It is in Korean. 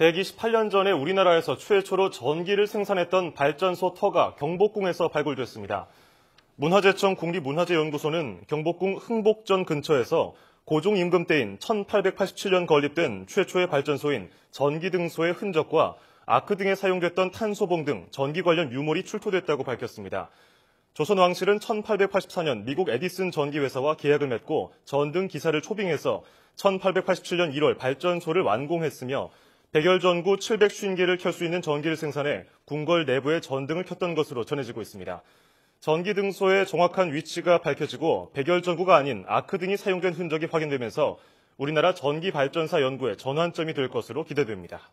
128년 전에 우리나라에서 최초로 전기를 생산했던 발전소 터가 경복궁에서 발굴됐습니다. 문화재청 국립문화재연구소는 경복궁 흥복전 근처에서 고종 임금 때인 1887년 건립된 최초의 발전소인 전기등소의 흔적과 아크 등에 사용됐던 탄소봉 등 전기 관련 유물이 출토됐다고 밝혔습니다. 조선 왕실은 1884년 미국 에디슨 전기회사와 계약을 맺고 전등 기사를 초빙해서 1887년 1월 발전소를 완공했으며 백열 전구 7 0 0개를켤 수 있는 전기를 생산해 궁궐 내부에 전등을 켰던 것으로 전해지고 있습니다. 전기 등소의 정확한 위치가 밝혀지고 백열 전구가 아닌 아크 등이 사용된 흔적이 확인되면서 우리나라 전기 발전사 연구의 전환점이 될 것으로 기대됩니다.